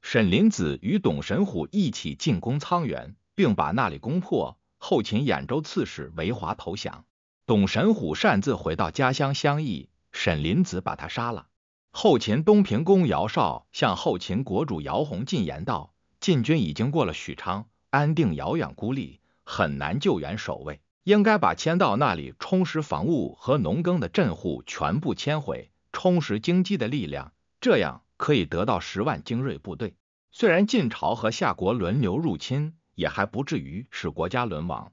沈林子与董神虎一起进攻沧源，并把那里攻破。后秦兖州刺史韦华投降。董神虎擅自回到家乡相邑，沈林子把他杀了。后秦东平公姚绍向后秦国主姚洪进言道：“晋军已经过了许昌，安定遥远孤立，很难救援守卫，应该把迁到那里充实防务和农耕的镇户全部迁回。”充实经济的力量，这样可以得到十万精锐部队。虽然晋朝和夏国轮流入侵，也还不至于使国家沦亡。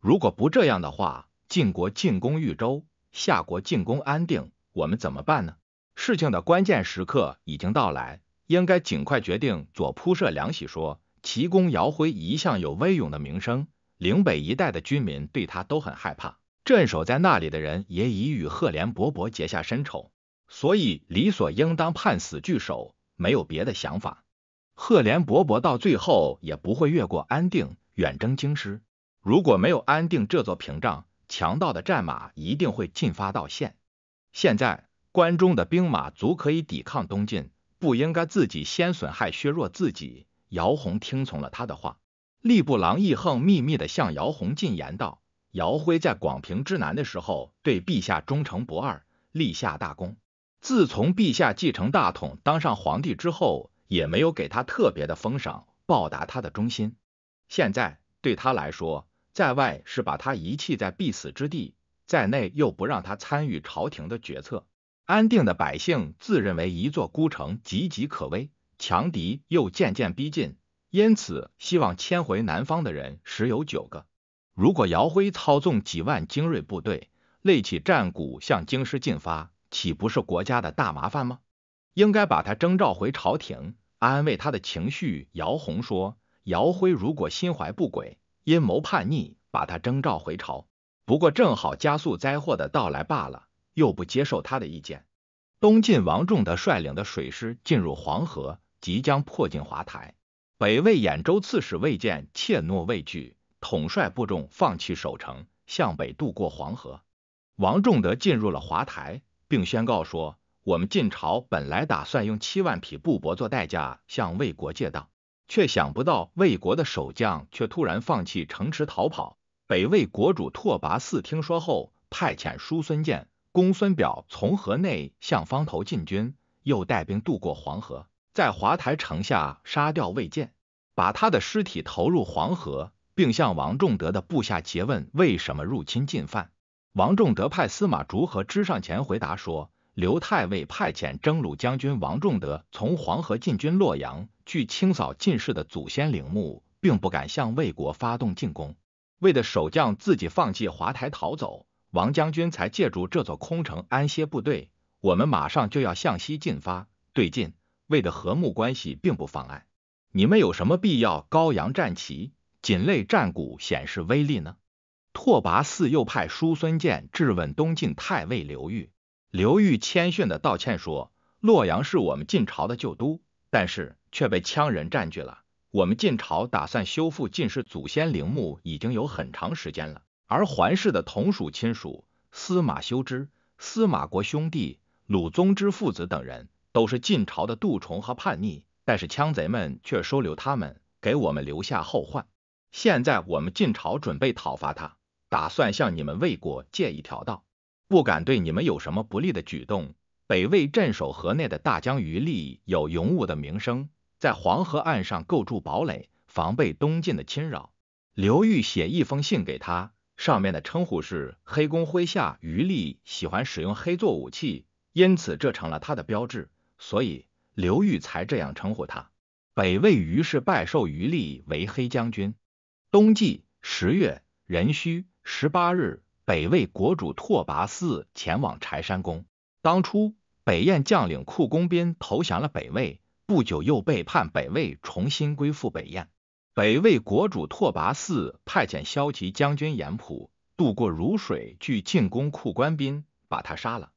如果不这样的话，晋国进攻豫州，夏国进攻安定，我们怎么办呢？事情的关键时刻已经到来，应该尽快决定。左仆射梁喜说：“齐公姚辉一向有威勇的名声，岭北一带的居民对他都很害怕，镇守在那里的人也已与赫连勃勃结下深仇。”所以理所应当判死拒守，没有别的想法。赫连勃勃到最后也不会越过安定远征京师。如果没有安定这座屏障，强盗的战马一定会进发到县。现在关中的兵马足可以抵抗东晋，不应该自己先损害削弱自己。姚泓听从了他的话，吏部郎易横秘密的向姚泓进言道：“姚辉在广平之南的时候，对陛下忠诚不二，立下大功。”自从陛下继承大统，当上皇帝之后，也没有给他特别的封赏报答他的忠心。现在对他来说，在外是把他遗弃在必死之地，在内又不让他参与朝廷的决策。安定的百姓自认为一座孤城岌岌可危，强敌又渐渐逼近，因此希望迁回南方的人十有九个。如果姚辉操纵几万精锐部队，擂起战鼓向京师进发。岂不是国家的大麻烦吗？应该把他征召回朝廷，安慰他的情绪。姚红说：“姚辉如果心怀不轨，阴谋叛逆，把他征召回朝，不过正好加速灾祸的到来罢了。”又不接受他的意见。东晋王仲德率领的水师进入黄河，即将迫近华台。北魏兖州刺史魏建怯懦畏惧，统帅部众放弃守城，向北渡过黄河。王仲德进入了华台。并宣告说：“我们晋朝本来打算用七万匹布帛做代价向魏国借道，却想不到魏国的守将却突然放弃城池逃跑。”北魏国主拓跋嗣听说后，派遣叔孙建、公孙表从河内向方头进军，又带兵渡过黄河，在华台城下杀掉魏建，把他的尸体投入黄河，并向王仲德的部下诘问为什么入侵进犯。王仲德派司马竹和支上前回答说：“刘太尉派遣征虏将军王仲德从黄河进军洛阳，去清扫晋氏的祖先陵墓，并不敢向魏国发动进攻。魏的守将自己放弃华台逃走，王将军才借助这座空城安歇部队。我们马上就要向西进发，对晋魏的和睦关系并不妨碍。你们有什么必要高扬战旗、紧擂战鼓显示威力呢？”拓跋嗣又派叔孙建质问东晋太尉刘裕，刘裕谦逊的道歉说：“洛阳是我们晋朝的旧都，但是却被羌人占据了。我们晋朝打算修复晋氏祖先陵墓已经有很长时间了。而桓氏的同属亲属司马修之、司马国兄弟、鲁宗之父子等人，都是晋朝的杜虫和叛逆，但是羌贼们却收留他们，给我们留下后患。现在我们晋朝准备讨伐他。”打算向你们魏国借一条道，不敢对你们有什么不利的举动。北魏镇守河内的大将余力有勇武的名声，在黄河岸上构筑堡垒，防备东晋的侵扰。刘裕写一封信给他，上面的称呼是黑公麾下余力，喜欢使用黑作武器，因此这成了他的标志，所以刘裕才这样称呼他。北魏于是拜授余力为黑将军。冬季十月壬戌。十八日，北魏国主拓跋嗣前往柴山宫。当初，北燕将领库公斌投降了北魏，不久又背叛北魏，重新归附北燕。北魏国主拓跋嗣派遣骁骑将军严普渡过汝水去进攻库官斌，把他杀了。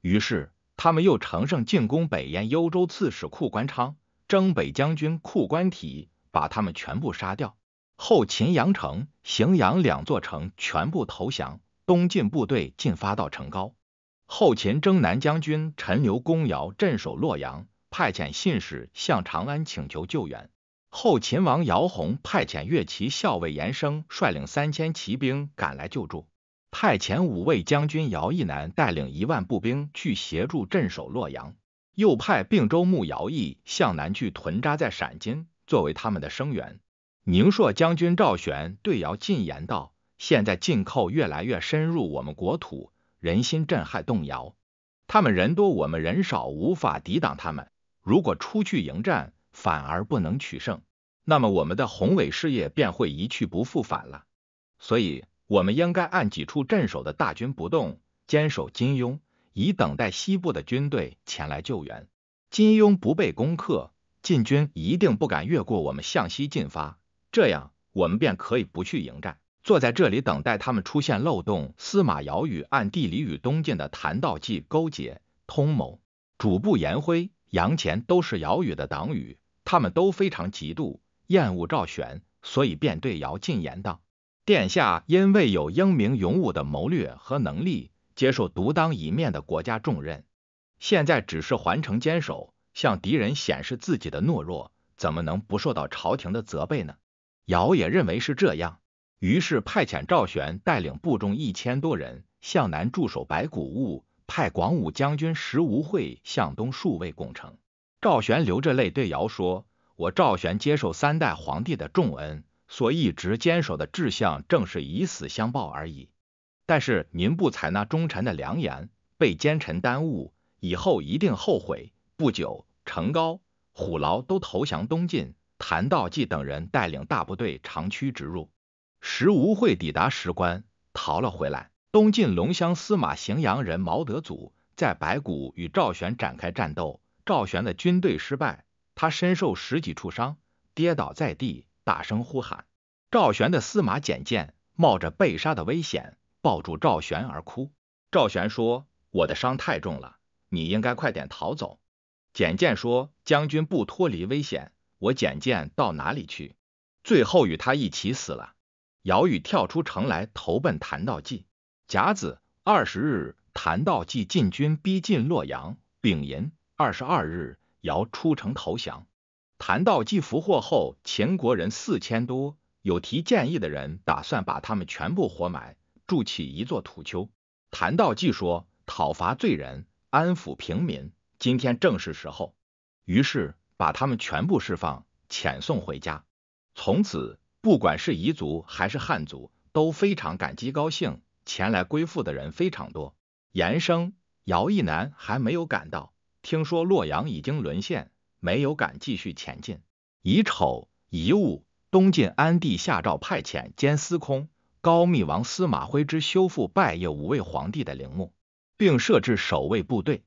于是，他们又乘胜进攻北燕幽州刺史库官昌、征北将军库官体，把他们全部杀掉。后秦阳城、荥阳两座城全部投降，东晋部队进发到城皋。后秦征南将军陈留公尧镇守洛阳，派遣信使向长安请求救援。后秦王姚泓派遣岳骑校尉严生率领三千骑兵赶来救助，派遣五卫将军姚义南带领一万步兵去协助镇守洛阳，又派并州牧姚义向南去屯扎在陕津，作为他们的声援。宁朔将军赵玄对姚进言道：“现在进寇越来越深入我们国土，人心震撼动摇。他们人多，我们人少，无法抵挡他们。如果出去迎战，反而不能取胜。那么我们的宏伟事业便会一去不复返了。所以，我们应该按几处镇守的大军不动，坚守金庸，以等待西部的军队前来救援。金庸不被攻克，晋军一定不敢越过我们向西进发。”这样，我们便可以不去迎战，坐在这里等待他们出现漏洞。司马繇与暗地里与东晋的谭道济勾结通谋，主簿颜辉、杨虔都是繇宇的党羽，他们都非常嫉妒、厌恶赵玄，所以便对姚进言道：“殿下因为有英明勇武的谋略和能力，接受独当一面的国家重任，现在只是环城坚守，向敌人显示自己的懦弱，怎么能不受到朝廷的责备呢？”尧也认为是这样，于是派遣赵玄带领部众一千多人向南驻守白谷坞，派广武将军石无会向东戍卫攻城。赵玄流着泪对尧说：“我赵玄接受三代皇帝的重恩，所一直坚守的志向正是以死相报而已。但是您不采纳忠臣的良言，被奸臣耽误，以后一定后悔。”不久，成皋、虎牢都投降东晋。谭道济等人带领大部队长驱直入，石无会抵达石关，逃了回来。东晋龙乡司马荥阳人毛德祖在白谷与赵玄展开战斗，赵玄的军队失败，他身受十几处伤，跌倒在地，大声呼喊。赵玄的司马简见冒着被杀的危险抱住赵玄而哭。赵玄说：“我的伤太重了，你应该快点逃走。”简见说：“将军不脱离危险。”我简健到哪里去？最后与他一起死了。姚宇跳出城来投奔谭道济。甲子二十日，谭道济进军逼近洛阳。丙寅二十二日，姚出城投降。谭道济俘获后，秦国人四千多，有提建议的人打算把他们全部活埋，筑起一座土丘。谭道济说：“讨伐罪人，安抚平民，今天正是时候。”于是。把他们全部释放，遣送回家。从此，不管是彝族还是汉族，都非常感激高兴。前来归附的人非常多。严生、姚义南还没有赶到，听说洛阳已经沦陷，没有敢继续前进。乙丑，乙午，东晋安帝下诏派遣兼司空高密王司马徽之修复拜谒五位皇帝的陵墓，并设置守卫部队。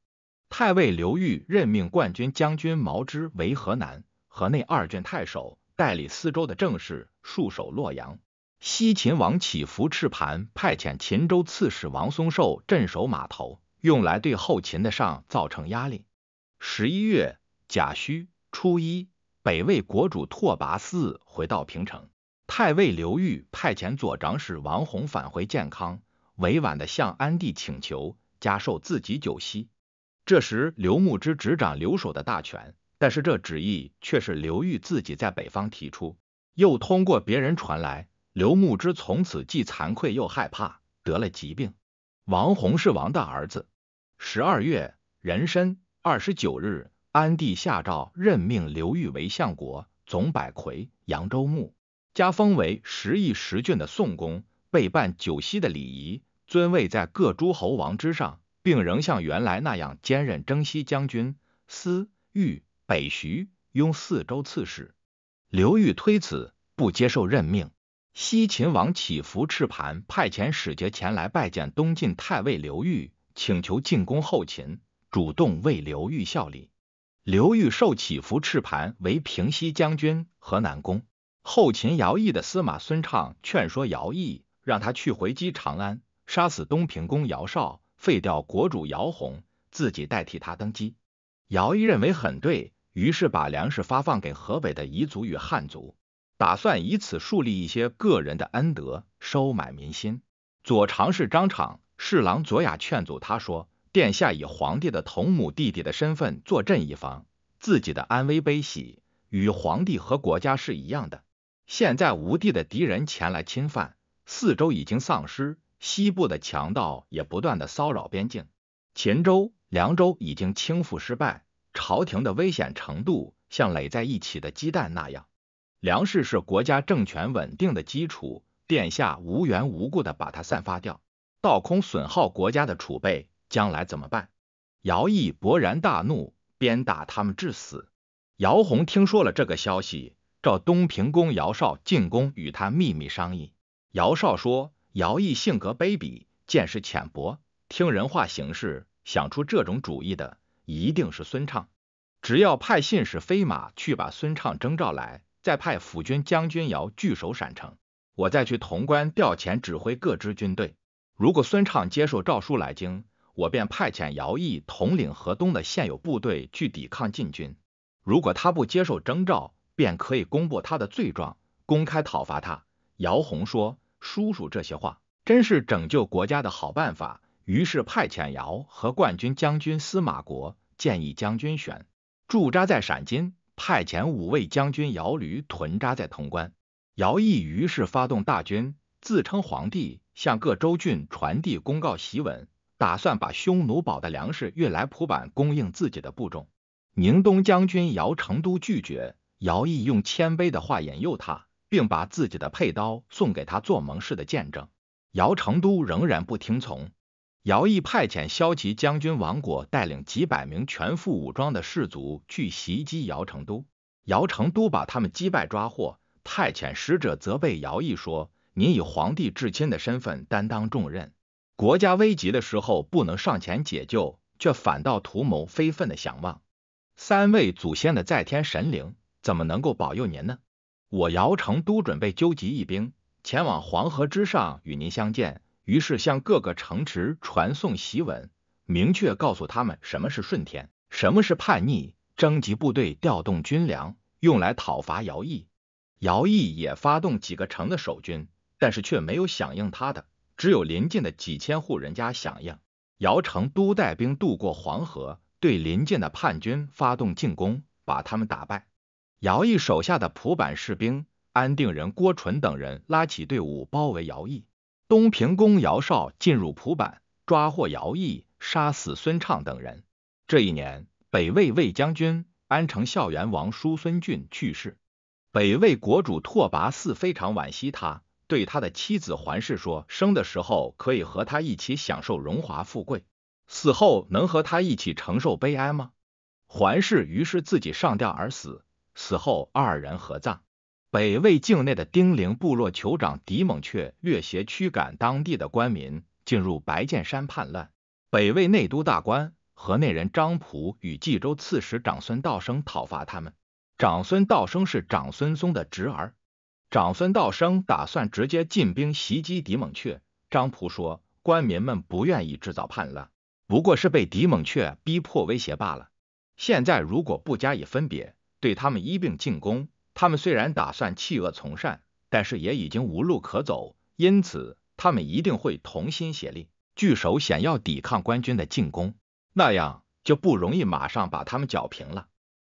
太尉刘裕任命冠军将军毛之为河南、河内二郡太守，代理四州的政事，戍守洛阳。西秦王起伏赤盘派遣秦州刺史王松寿镇守码头，用来对后秦的上造成压力。十一月甲戌初一，北魏国主拓跋嗣回到平城。太尉刘裕派遣左长史王弘返回建康，委婉的向安帝请求加授自己九锡。这时，刘牧之执掌留守的大权，但是这旨意却是刘裕自己在北方提出，又通过别人传来。刘牧之从此既惭愧又害怕，得了疾病。王弘是王的儿子。十二月壬申二十九日，安帝下诏任命刘裕为相国、总百魁、扬州牧，加封为十邑十郡的宋公，备办九锡的礼仪，尊位在各诸侯王之上。并仍像原来那样兼任征西将军、司豫北徐雍四州刺史。刘裕推辞，不接受任命。西秦王乞伏赤盘派遣使节前来拜见东晋太尉刘裕，请求进攻后秦，主动为刘裕效力。刘裕受乞伏赤盘为平西将军、河南公。后秦姚弋的司马孙畅劝说姚弋，让他去回击长安，杀死东平公姚绍。废掉国主姚弘，自己代替他登基。姚懿认为很对，于是把粮食发放给河北的彝族与汉族，打算以此树立一些个人的恩德，收买民心。左常侍张敞、侍郎左雅劝阻他说：“殿下以皇帝的同母弟弟的身份坐镇一方，自己的安危悲喜与皇帝和国家是一样的。现在吴地的敌人前来侵犯，四周已经丧失。”西部的强盗也不断的骚扰边境，秦州、凉州已经倾覆失败，朝廷的危险程度像垒在一起的鸡蛋那样。粮食是国家政权稳定的基础，殿下无缘无故的把它散发掉，倒空损耗国家的储备，将来怎么办？姚毅勃然大怒，鞭打他们致死。姚宏听说了这个消息，召东平公姚绍进宫与他秘密商议。姚绍说。姚毅性格卑鄙，见识浅薄，听人话行事。想出这种主意的，一定是孙畅。只要派信使飞马去把孙畅征召来，再派辅军将军姚据守陕城，我再去潼关调遣指挥各支军队。如果孙畅接受诏书来京，我便派遣姚毅统领河东的现有部队去抵抗晋军。如果他不接受征召，便可以公布他的罪状，公开讨伐他。姚洪说。叔叔，这些话真是拯救国家的好办法。于是派遣姚和冠军将军司马国建议将军选驻扎在陕金，派遣五位将军姚驴屯扎在潼关。姚毅于是发动大军，自称皇帝，向各州郡传递公告檄文，打算把匈奴堡的粮食运来蒲坂供应自己的部众。宁东将军姚成都拒绝，姚毅用谦卑的话引诱他。并把自己的佩刀送给他做盟誓的见证。姚成都仍然不听从。姚毅派遣骁骑将军王国带领几百名全副武装的士卒去袭击姚成都。姚成都把他们击败抓获。派遣使者责备姚毅说：“您以皇帝至亲的身份担当重任，国家危急的时候不能上前解救，却反倒图谋非分的享望。三位祖先的在天神灵怎么能够保佑您呢？”我姚成都准备纠集一兵，前往黄河之上与您相见。于是向各个城池传送檄文，明确告诉他们什么是顺天，什么是叛逆，征集部队，调动军粮，用来讨伐姚义。姚毅也发动几个城的守军，但是却没有响应他的，只有邻近的几千户人家响应。姚成都带兵渡过黄河，对邻近的叛军发动进攻，把他们打败。姚义手下的蒲坂士兵、安定人郭纯等人拉起队伍包围姚义，东平公姚绍进入蒲坂，抓获姚义，杀死孙畅等人。这一年，北魏魏将军安城孝元王叔孙俊去世，北魏国主拓跋嗣非常惋惜，他对他的妻子桓氏说：“生的时候可以和他一起享受荣华富贵，死后能和他一起承受悲哀吗？”桓氏于是自己上吊而死。死后二人合葬。北魏境内的丁陵部落酋长狄猛却略携驱赶当地的官民进入白剑山叛乱。北魏内都大官河内人张仆与冀州刺史长孙道生讨伐他们。长孙道生是长孙嵩的侄儿。长孙道生打算直接进兵袭击狄猛却。张仆说：“官民们不愿意制造叛乱，不过是被狄猛却逼迫威胁罢了。现在如果不加以分别。”对他们一并进攻。他们虽然打算弃恶从善，但是也已经无路可走，因此他们一定会同心协力，聚首想要抵抗官军的进攻，那样就不容易马上把他们剿平了。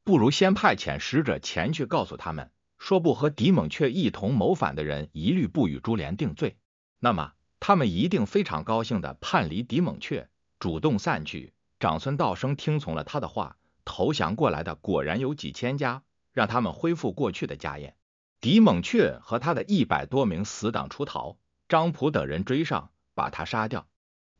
不如先派遣使者前去告诉他们，说不和狄猛却一同谋反的人，一律不与株连定罪。那么他们一定非常高兴地叛离狄猛却，主动散去。长孙道生听从了他的话。投降过来的果然有几千家，让他们恢复过去的家业。狄猛却和他的一百多名死党出逃，张普等人追上，把他杀掉。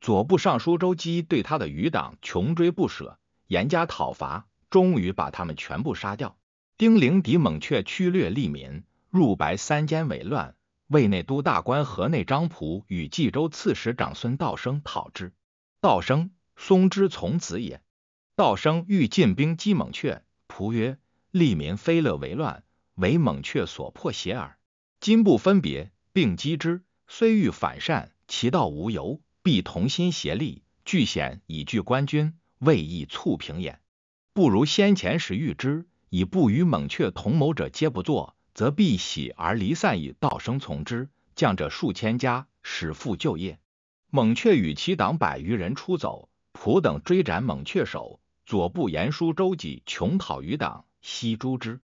左部尚书周姬对他的余党穷追不舍，严加讨伐，终于把他们全部杀掉。丁零狄猛却区略利民，入白三间为乱，卫内都大官河内张普与冀州刺史长孙道生讨之，道生松之从子也。道生欲进兵击猛雀，仆曰：“利民非乐为乱，为猛雀所破邪耳。今不分别，并击之，虽欲反善，其道无由。必同心协力，俱险以拒官军，未易促平也。不如先前时遇之，以不与猛雀同谋者皆不作，则必喜而离散矣。道生从之，降者数千家，使复就业。猛雀与其党百余人出走，仆等追斩猛雀首。”左部言书周几穷讨于党，悉诛之。